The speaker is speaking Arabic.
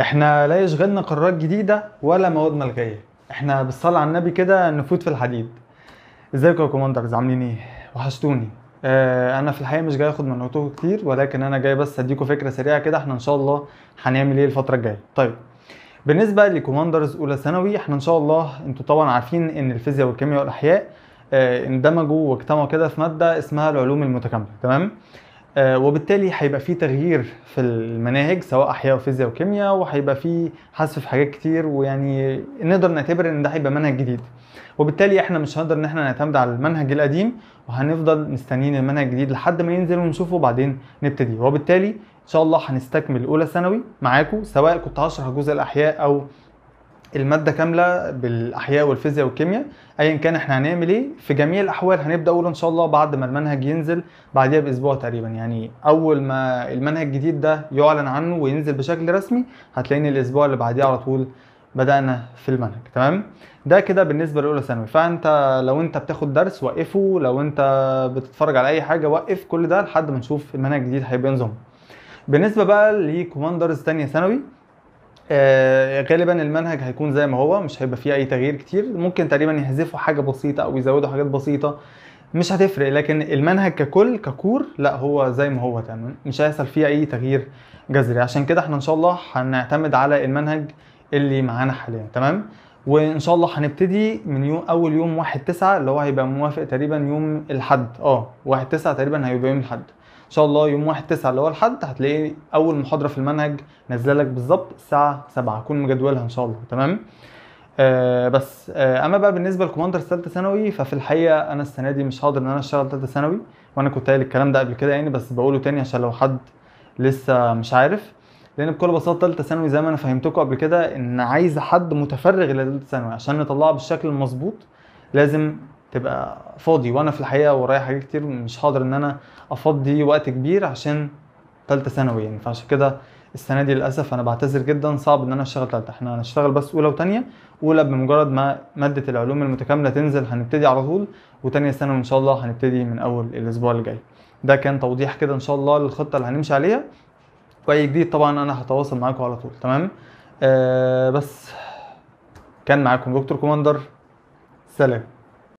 احنا لا يشغلنا قرارات جديده ولا موادنا الجايه احنا بالصلاه على النبي كده نفوت في الحديد ازيكم يا كوماندرز عاملين ايه وحشتوني اه انا في الحقيقه مش جاي اخد من منوتكم كتير ولكن انا جاي بس اديكم فكره سريعه كده احنا ان شاء الله هنعمل ايه الفتره الجايه طيب بالنسبه لكوماندرز اولى ثانوي احنا ان شاء الله انتوا طبعا عارفين ان الفيزياء والكيمياء والاحياء آه، اندمجوا واجتمعوا كده في ماده اسمها العلوم المتكامله تمام آه، وبالتالي هيبقى في تغيير في المناهج سواء احياء وفيزياء وكيمياء وهيبقى في حذف في حاجات كتير ويعني نقدر نعتبر ان ده هيبقى منهج جديد وبالتالي احنا مش هنقدر ان احنا نعتمد على المنهج القديم وهنفضل مستنيين المنهج الجديد لحد ما ينزل ونشوفه وبعدين نبتدي وبالتالي ان شاء الله هنستكمل اولى ثانوي معاكم سواء كنت هشرح جزء الاحياء او الماده كامله بالاحياء والفيزياء والكيمياء ايا كان احنا هنعمل ايه في جميع الاحوال هنبدا اول ان شاء الله بعد ما المنهج ينزل بعديها باسبوع تقريبا يعني اول ما المنهج الجديد ده يعلن عنه وينزل بشكل رسمي هتلاقيني الاسبوع اللي بعديه على طول بدانا في المنهج تمام ده كده بالنسبه لاولى ثانوي فانت لو انت بتاخد درس وقفه لو انت بتتفرج على اي حاجه وقف كل ده لحد ما نشوف المنهج الجديد هيبقى إيه بالنسبه بقى لكوماندرز ثانيه ثانوي آه غالبا المنهج هيكون زي ما هو مش هيبقى فيه اي تغيير كتير ممكن تقريبا يحذفوا حاجه بسيطه او يزودوا حاجات بسيطه مش هتفرق لكن المنهج ككل ككور لا هو زي ما هو تمام مش هيحصل فيه اي تغيير جذري عشان كده احنا ان شاء الله هنعتمد على المنهج اللي معانا حاليا تمام وان شاء الله هنبتدي من يوم اول يوم 1 9 اللي هو هيبقى موافق تقريبا يوم الاحد اه 1 9 تقريبا هيبقى يوم الاحد شاء الله يوم 1 9 اللي هو الحد هتلاقي اول محاضره في المنهج نازله لك بالظبط الساعه 7 هكون مجدولها ان شاء الله تمام آه بس آه اما بقى بالنسبه لكوماندر ثالثه ثانوي ففي الحقيقه انا السنه دي مش هقدر ان انا اشتغل ثالثه ثانوي وانا كنت قايل الكلام ده قبل كده يعني بس بقوله تاني عشان لو حد لسه مش عارف لان بكل بساطه ثالثه ثانوي زي ما انا فهمتكم قبل كده ان عايز حد متفرغ لثالثه ثانوي عشان نطلعها بالشكل المظبوط لازم تبقى فاضي وانا في الحقيقه ورايا حاجات كتير مش هقدر ان انا افضي وقت كبير عشان ثالثه ثانوي يعني فعشان كده السنه دي للاسف انا بعتذر جدا صعب ان انا اشتغل ثالثه احنا هنشتغل بس اولى وثانيه اولى بمجرد ما ماده العلوم المتكامله تنزل هنبتدي على طول وثانيه ثانوي ان شاء الله هنبتدي من اول الاسبوع الجاي ده كان توضيح كده ان شاء الله للخطه اللي هنمشي عليها واي جديد طبعا انا هتواصل معاكم على طول تمام آه بس كان معاكم دكتور كوماندر سلام